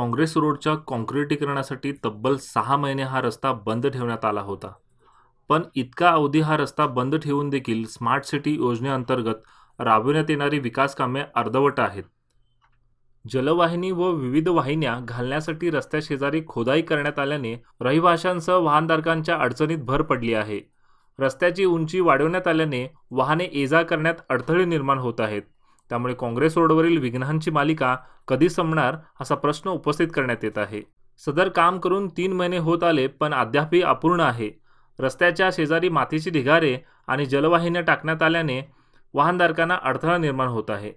काँग्रेस रोडच्या काँक्रिटीकरणासाठी तब्बल सहा महिने हा रस्ता बंद ठेवण्यात आला होता पण इतका अवधी हा रस्ता बंद ठेवून देखील स्मार्ट सिटी योजनेअंतर्गत राबविण्यात येणारी विकासकामे अर्धवट आहेत जलवाहिनी व विविध वाहिन्या घालण्यासाठी रस्त्याशेजारी खोदाई करण्यात आल्याने रहिवाशांसह वाहनधारकांच्या अडचणीत भर पडली आहे रस्त्याची उंची वाढवण्यात आल्याने वाहने ये करण्यात अडथळे निर्माण होत आहेत त्यामुळे काँग्रेस रोडवरील विघ्नांची मालिका कधी संपणार असा प्रश्न उपस्थित करण्यात येत आहे सदर काम करून तीन महिने होत आले पण अद्यापही अपूर्ण आहे रस्त्याच्या शेजारी मातीची ढिगारे आणि जलवाहिन्या टाकण्यात आल्याने वाहनधारकांना अडथळा निर्माण होत आहे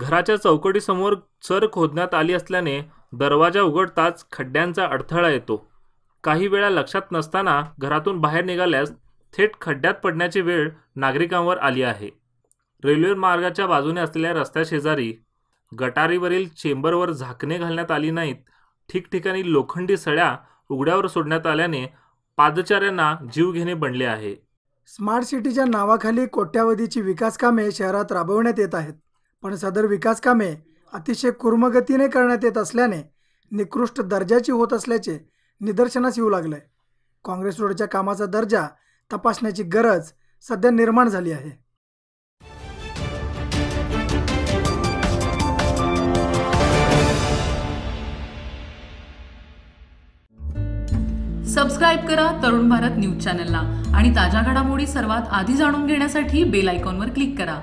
घराच्या चौकटीसमोर चर खोदण्यात आली असल्याने दरवाजा उघडताच खड्ड्यांचा अडथळा येतो काही वेळा लक्षात नसताना घरातून बाहेर निघाल्यास थेट खड्ड्यात पडण्याची वेळ नागरिकांवर आली आहे रेल्वे मार्गाच्या बाजूने असलेल्या रस्त्याशेजारी गटारीवरील चेंबरवर झाकणे घालण्यात आली नाहीत ठिकठिकाणी लोखंडी सळ्या उघड्यावर सोडण्यात आल्याने पादचाऱ्यांना जीव घेणे बनले आहे स्मार्ट सिटीच्या नावाखाली कोट्यावधीची विकासकामे शहरात राबवण्यात येत आहेत पण सदर विकास कामे अतिशय कुर्मगतीने करण्यात येत असल्याने निकृष्ट दर्जाची होत असल्याचे निदर्शनास येऊ लागले काँग्रेस रोडच्या कामाचा दर्जा तपासण्याची गरज सध्या निर्माण झाली आहे सबस्क्राईब करा तरुण भारत न्यूज चॅनलला आणि ताज्या घडामोडी सर्वात आधी जाणून घेण्यासाठी बेल आयकॉनवर क्लिक करा